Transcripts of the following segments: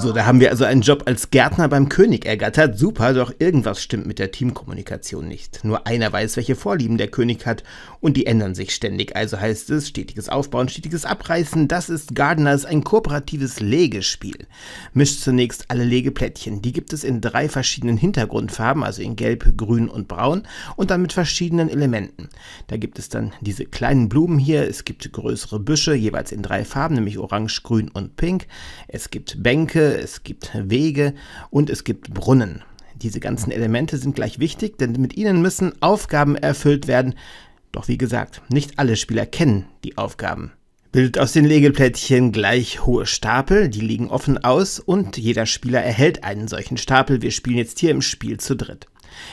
So, da haben wir also einen Job als Gärtner beim König ergattert. Super, doch irgendwas stimmt mit der Teamkommunikation nicht. Nur einer weiß, welche Vorlieben der König hat und die ändern sich ständig. Also heißt es, stetiges Aufbauen, stetiges Abreißen, das ist Gardeners ein kooperatives Legespiel. Mischt zunächst alle Legeplättchen. Die gibt es in drei verschiedenen Hintergrundfarben, also in Gelb, Grün und Braun und dann mit verschiedenen Elementen. Da gibt es dann diese kleinen Blumen hier, es gibt größere Büsche, jeweils in drei Farben, nämlich Orange, Grün und Pink. Es gibt Bänke, es gibt Wege und es gibt Brunnen. Diese ganzen Elemente sind gleich wichtig, denn mit ihnen müssen Aufgaben erfüllt werden. Doch wie gesagt, nicht alle Spieler kennen die Aufgaben. Bildet aus den Legeplättchen gleich hohe Stapel, die liegen offen aus und jeder Spieler erhält einen solchen Stapel. Wir spielen jetzt hier im Spiel zu dritt.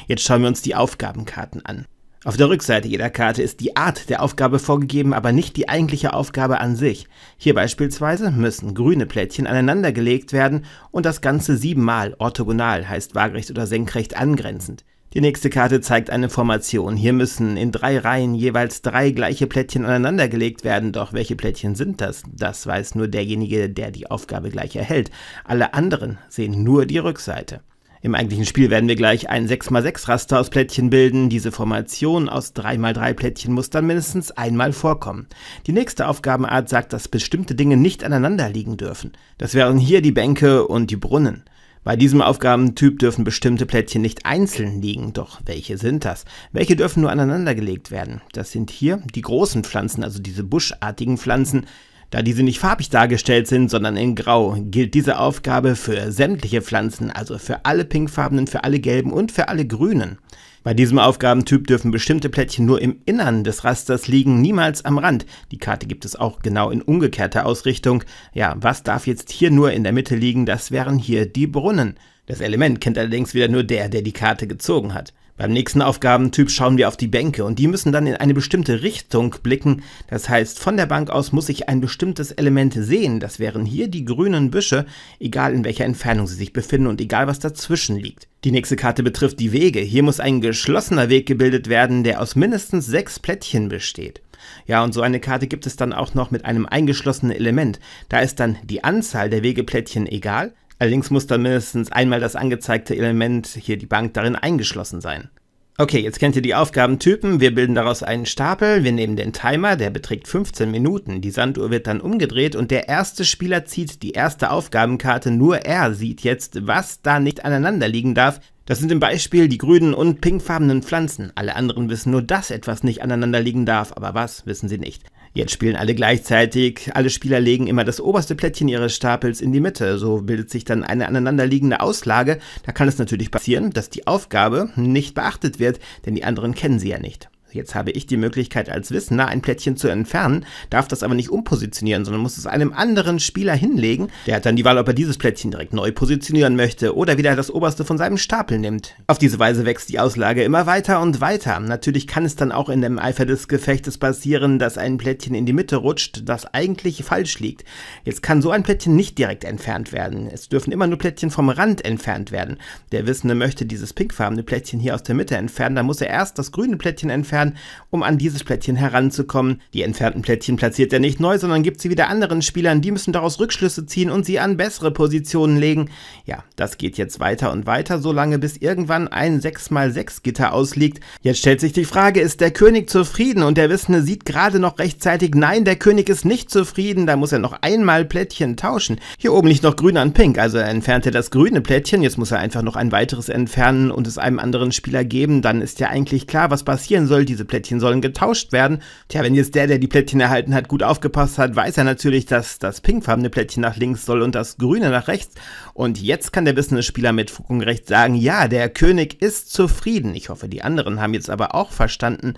Jetzt schauen wir uns die Aufgabenkarten an. Auf der Rückseite jeder Karte ist die Art der Aufgabe vorgegeben, aber nicht die eigentliche Aufgabe an sich. Hier beispielsweise müssen grüne Plättchen aneinandergelegt werden und das Ganze siebenmal orthogonal, heißt waagrecht oder senkrecht angrenzend. Die nächste Karte zeigt eine Formation. Hier müssen in drei Reihen jeweils drei gleiche Plättchen aneinandergelegt werden. Doch welche Plättchen sind das? Das weiß nur derjenige, der die Aufgabe gleich erhält. Alle anderen sehen nur die Rückseite. Im eigentlichen Spiel werden wir gleich ein 6x6-Raster aus Plättchen bilden. Diese Formation aus 3x3 Plättchen muss dann mindestens einmal vorkommen. Die nächste Aufgabenart sagt, dass bestimmte Dinge nicht aneinander liegen dürfen. Das wären hier die Bänke und die Brunnen. Bei diesem Aufgabentyp dürfen bestimmte Plättchen nicht einzeln liegen, doch welche sind das? Welche dürfen nur aneinander gelegt werden? Das sind hier die großen Pflanzen, also diese buschartigen Pflanzen, da diese nicht farbig dargestellt sind, sondern in Grau, gilt diese Aufgabe für sämtliche Pflanzen, also für alle pinkfarbenen, für alle gelben und für alle grünen. Bei diesem Aufgabentyp dürfen bestimmte Plättchen nur im Innern des Rasters liegen, niemals am Rand. Die Karte gibt es auch genau in umgekehrter Ausrichtung. Ja, was darf jetzt hier nur in der Mitte liegen? Das wären hier die Brunnen. Das Element kennt allerdings wieder nur der, der die Karte gezogen hat. Beim nächsten Aufgabentyp schauen wir auf die Bänke und die müssen dann in eine bestimmte Richtung blicken. Das heißt, von der Bank aus muss ich ein bestimmtes Element sehen. Das wären hier die grünen Büsche, egal in welcher Entfernung sie sich befinden und egal was dazwischen liegt. Die nächste Karte betrifft die Wege. Hier muss ein geschlossener Weg gebildet werden, der aus mindestens sechs Plättchen besteht. Ja, und so eine Karte gibt es dann auch noch mit einem eingeschlossenen Element. Da ist dann die Anzahl der Wegeplättchen egal, Allerdings muss dann mindestens einmal das angezeigte Element, hier die Bank, darin eingeschlossen sein. Okay, jetzt kennt ihr die Aufgabentypen. Wir bilden daraus einen Stapel. Wir nehmen den Timer, der beträgt 15 Minuten. Die Sanduhr wird dann umgedreht und der erste Spieler zieht die erste Aufgabenkarte. Nur er sieht jetzt, was da nicht aneinander liegen darf. Das sind im Beispiel die grünen und pinkfarbenen Pflanzen. Alle anderen wissen nur, dass etwas nicht aneinander liegen darf, aber was wissen sie nicht. Jetzt spielen alle gleichzeitig, alle Spieler legen immer das oberste Plättchen ihres Stapels in die Mitte. So bildet sich dann eine aneinanderliegende Auslage. Da kann es natürlich passieren, dass die Aufgabe nicht beachtet wird, denn die anderen kennen sie ja nicht. Jetzt habe ich die Möglichkeit, als Wissender ein Plättchen zu entfernen, darf das aber nicht umpositionieren, sondern muss es einem anderen Spieler hinlegen. Der hat dann die Wahl, ob er dieses Plättchen direkt neu positionieren möchte oder wieder das oberste von seinem Stapel nimmt. Auf diese Weise wächst die Auslage immer weiter und weiter. Natürlich kann es dann auch in dem Eifer des Gefechtes passieren, dass ein Plättchen in die Mitte rutscht, das eigentlich falsch liegt. Jetzt kann so ein Plättchen nicht direkt entfernt werden. Es dürfen immer nur Plättchen vom Rand entfernt werden. Der Wissende möchte dieses pinkfarbene Plättchen hier aus der Mitte entfernen, dann muss er erst das grüne Plättchen entfernen Spielern, um an dieses Plättchen heranzukommen. Die entfernten Plättchen platziert er nicht neu, sondern gibt sie wieder anderen Spielern, die müssen daraus Rückschlüsse ziehen und sie an bessere Positionen legen. Ja, das geht jetzt weiter und weiter, solange bis irgendwann ein 6x6 Gitter ausliegt. Jetzt stellt sich die Frage, ist der König zufrieden? Und der Wissende sieht gerade noch rechtzeitig, nein, der König ist nicht zufrieden, da muss er noch einmal Plättchen tauschen. Hier oben liegt noch grün an pink, also er entfernt er das grüne Plättchen, jetzt muss er einfach noch ein weiteres entfernen und es einem anderen Spieler geben, dann ist ja eigentlich klar, was passieren soll. Die diese Plättchen sollen getauscht werden. Tja, wenn jetzt der, der die Plättchen erhalten hat, gut aufgepasst hat, weiß er natürlich, dass das pinkfarbene Plättchen nach links soll und das grüne nach rechts. Und jetzt kann der wissende Spieler mit Fug und Recht sagen, ja, der König ist zufrieden. Ich hoffe, die anderen haben jetzt aber auch verstanden,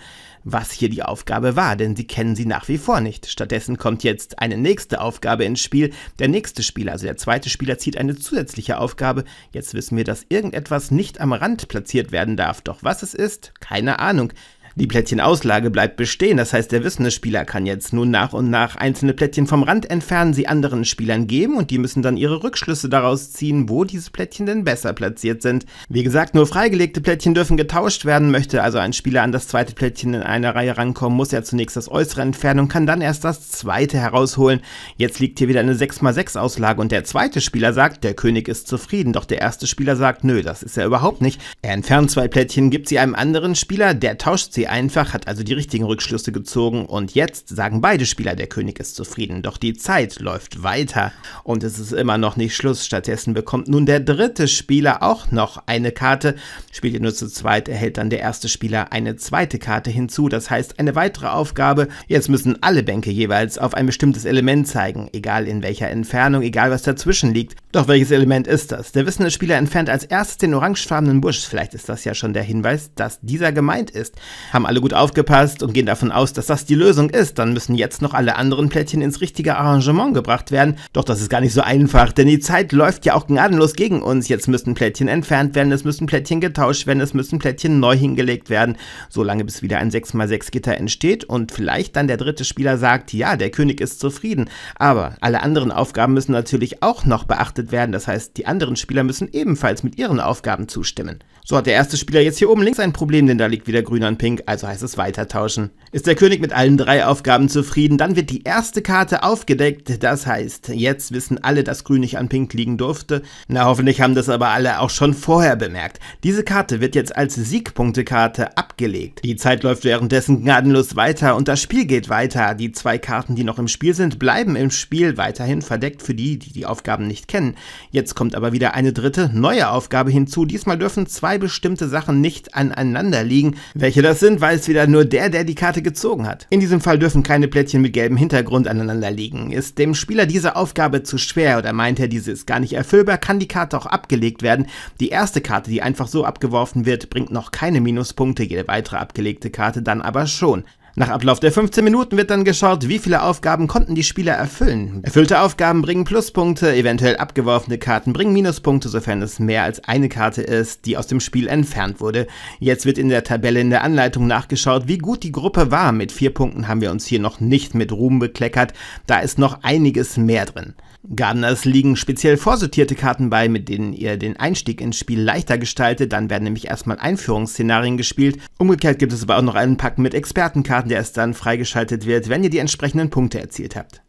was hier die Aufgabe war, denn sie kennen sie nach wie vor nicht. Stattdessen kommt jetzt eine nächste Aufgabe ins Spiel. Der nächste Spieler, also der zweite Spieler, zieht eine zusätzliche Aufgabe. Jetzt wissen wir, dass irgendetwas nicht am Rand platziert werden darf. Doch was es ist, keine Ahnung. Die Plättchenauslage bleibt bestehen, das heißt, der wissende Spieler kann jetzt nun nach und nach einzelne Plättchen vom Rand entfernen, sie anderen Spielern geben und die müssen dann ihre Rückschlüsse daraus ziehen, wo diese Plättchen denn besser platziert sind. Wie gesagt, nur freigelegte Plättchen dürfen getauscht werden, möchte also ein Spieler an das zweite Plättchen in einer Reihe rankommen, muss er zunächst das äußere entfernen und kann dann erst das zweite herausholen. Jetzt liegt hier wieder eine 6x6 Auslage und der zweite Spieler sagt, der König ist zufrieden, doch der erste Spieler sagt, nö, das ist er überhaupt nicht. Er entfernt zwei Plättchen, gibt sie einem anderen Spieler, der tauscht sie einfach hat also die richtigen Rückschlüsse gezogen und jetzt sagen beide Spieler, der König ist zufrieden. Doch die Zeit läuft weiter und es ist immer noch nicht Schluss. Stattdessen bekommt nun der dritte Spieler auch noch eine Karte. Spielt ihr nur zu zweit, erhält dann der erste Spieler eine zweite Karte hinzu. Das heißt, eine weitere Aufgabe. Jetzt müssen alle Bänke jeweils auf ein bestimmtes Element zeigen, egal in welcher Entfernung, egal was dazwischen liegt. Doch welches Element ist das? Der wissende Spieler entfernt als erstes den orangefarbenen Busch. Vielleicht ist das ja schon der Hinweis, dass dieser gemeint ist haben alle gut aufgepasst und gehen davon aus, dass das die Lösung ist. Dann müssen jetzt noch alle anderen Plättchen ins richtige Arrangement gebracht werden. Doch das ist gar nicht so einfach, denn die Zeit läuft ja auch gnadenlos gegen uns. Jetzt müssen Plättchen entfernt werden, es müssen Plättchen getauscht werden, es müssen Plättchen neu hingelegt werden, solange bis wieder ein 6x6 Gitter entsteht und vielleicht dann der dritte Spieler sagt, ja, der König ist zufrieden. Aber alle anderen Aufgaben müssen natürlich auch noch beachtet werden. Das heißt, die anderen Spieler müssen ebenfalls mit ihren Aufgaben zustimmen. So hat der erste Spieler jetzt hier oben links ein Problem, denn da liegt wieder grün an pink also heißt es weitertauschen. Ist der König mit allen drei Aufgaben zufrieden, dann wird die erste Karte aufgedeckt. Das heißt, jetzt wissen alle, dass Grün nicht an Pink liegen durfte. Na, hoffentlich haben das aber alle auch schon vorher bemerkt. Diese Karte wird jetzt als Siegpunktekarte abgelegt. Die Zeit läuft währenddessen gnadenlos weiter und das Spiel geht weiter. Die zwei Karten, die noch im Spiel sind, bleiben im Spiel weiterhin verdeckt für die, die die Aufgaben nicht kennen. Jetzt kommt aber wieder eine dritte, neue Aufgabe hinzu. Diesmal dürfen zwei bestimmte Sachen nicht aneinander liegen. Welche das sind? sind, weil wieder nur der, der die Karte gezogen hat. In diesem Fall dürfen keine Plättchen mit gelbem Hintergrund aneinander liegen. Ist dem Spieler diese Aufgabe zu schwer oder meint er, diese ist gar nicht erfüllbar, kann die Karte auch abgelegt werden. Die erste Karte, die einfach so abgeworfen wird, bringt noch keine Minuspunkte, jede weitere abgelegte Karte dann aber schon. Nach Ablauf der 15 Minuten wird dann geschaut, wie viele Aufgaben konnten die Spieler erfüllen. Erfüllte Aufgaben bringen Pluspunkte, eventuell abgeworfene Karten bringen Minuspunkte, sofern es mehr als eine Karte ist, die aus dem Spiel entfernt wurde. Jetzt wird in der Tabelle in der Anleitung nachgeschaut, wie gut die Gruppe war. Mit vier Punkten haben wir uns hier noch nicht mit Ruhm bekleckert, da ist noch einiges mehr drin. Gardeners liegen speziell vorsortierte Karten bei, mit denen ihr den Einstieg ins Spiel leichter gestaltet. Dann werden nämlich erstmal Einführungsszenarien gespielt. Umgekehrt gibt es aber auch noch einen Pack mit Expertenkarten, der erst dann freigeschaltet wird, wenn ihr die entsprechenden Punkte erzielt habt.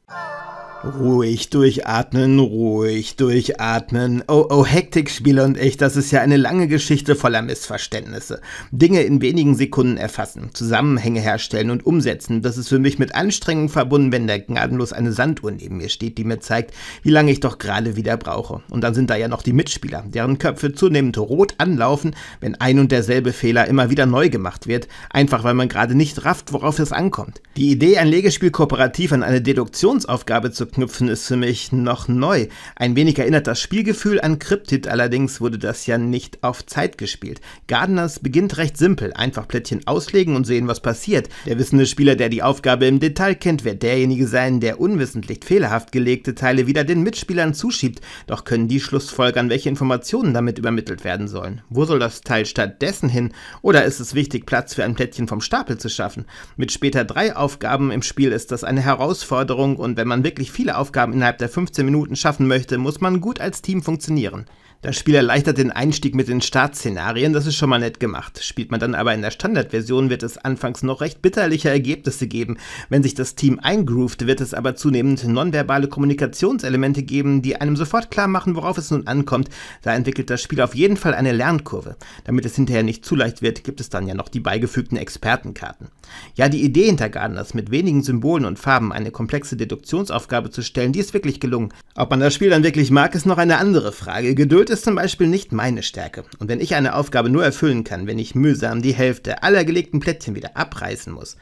Ruhig durchatmen, ruhig durchatmen. Oh, oh, Hektikspieler und ich, das ist ja eine lange Geschichte voller Missverständnisse. Dinge in wenigen Sekunden erfassen, Zusammenhänge herstellen und umsetzen, das ist für mich mit Anstrengung verbunden, wenn da gnadenlos eine Sanduhr neben mir steht, die mir zeigt, wie lange ich doch gerade wieder brauche. Und dann sind da ja noch die Mitspieler, deren Köpfe zunehmend rot anlaufen, wenn ein und derselbe Fehler immer wieder neu gemacht wird, einfach weil man gerade nicht rafft, worauf es ankommt. Die Idee, ein Legespiel kooperativ an eine Deduktionsaufgabe zu knüpfen ist für mich noch neu. Ein wenig erinnert das Spielgefühl an Cryptid, allerdings wurde das ja nicht auf Zeit gespielt. Gardeners beginnt recht simpel, einfach Plättchen auslegen und sehen, was passiert. Der wissende Spieler, der die Aufgabe im Detail kennt, wird derjenige sein, der unwissentlich fehlerhaft gelegte Teile wieder den Mitspielern zuschiebt, doch können die schlussfolgern, welche Informationen damit übermittelt werden sollen. Wo soll das Teil stattdessen hin? Oder ist es wichtig, Platz für ein Plättchen vom Stapel zu schaffen? Mit später drei Aufgaben im Spiel ist das eine Herausforderung und wenn man wirklich viele Aufgaben innerhalb der 15 Minuten schaffen möchte, muss man gut als Team funktionieren. Das Spiel erleichtert den Einstieg mit den Startszenarien, das ist schon mal nett gemacht. Spielt man dann aber in der Standardversion, wird es anfangs noch recht bitterliche Ergebnisse geben. Wenn sich das Team eingroovt, wird es aber zunehmend nonverbale Kommunikationselemente geben, die einem sofort klar machen, worauf es nun ankommt. Da entwickelt das Spiel auf jeden Fall eine Lernkurve. Damit es hinterher nicht zu leicht wird, gibt es dann ja noch die beigefügten Expertenkarten. Ja, die Idee hinter Gardeners, mit wenigen Symbolen und Farben eine komplexe Deduktionsaufgabe zu stellen, die ist wirklich gelungen. Ob man das Spiel dann wirklich mag, ist noch eine andere Frage. Geduld Geduld ist zum Beispiel nicht meine Stärke. Und wenn ich eine Aufgabe nur erfüllen kann, wenn ich mühsam die Hälfte aller gelegten Plättchen wieder abreißen muss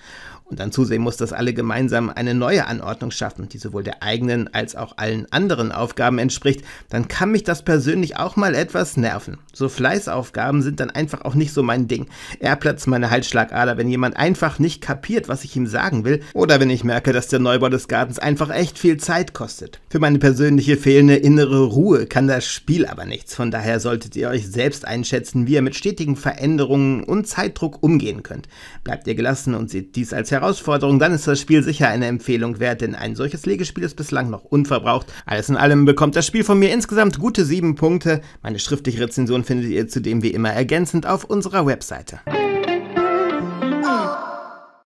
und dann zusehen muss, dass alle gemeinsam eine neue Anordnung schaffen, die sowohl der eigenen als auch allen anderen Aufgaben entspricht, dann kann mich das persönlich auch mal etwas nerven. So Fleißaufgaben sind dann einfach auch nicht so mein Ding. Er platzt meine Halsschlagader, wenn jemand einfach nicht kapiert, was ich ihm sagen will, oder wenn ich merke, dass der Neubau des Gartens einfach echt viel Zeit kostet. Für meine persönliche fehlende innere Ruhe kann das Spiel aber nichts. Von daher solltet ihr euch selbst einschätzen, wie ihr mit stetigen Veränderungen und Zeitdruck umgehen könnt. Bleibt ihr gelassen und seht dies als Herausforderung, dann ist das Spiel sicher eine Empfehlung wert, denn ein solches Legespiel ist bislang noch unverbraucht. Alles in allem bekommt das Spiel von mir insgesamt gute 7 Punkte. Meine schriftliche Rezension findet ihr zudem wie immer ergänzend auf unserer Webseite.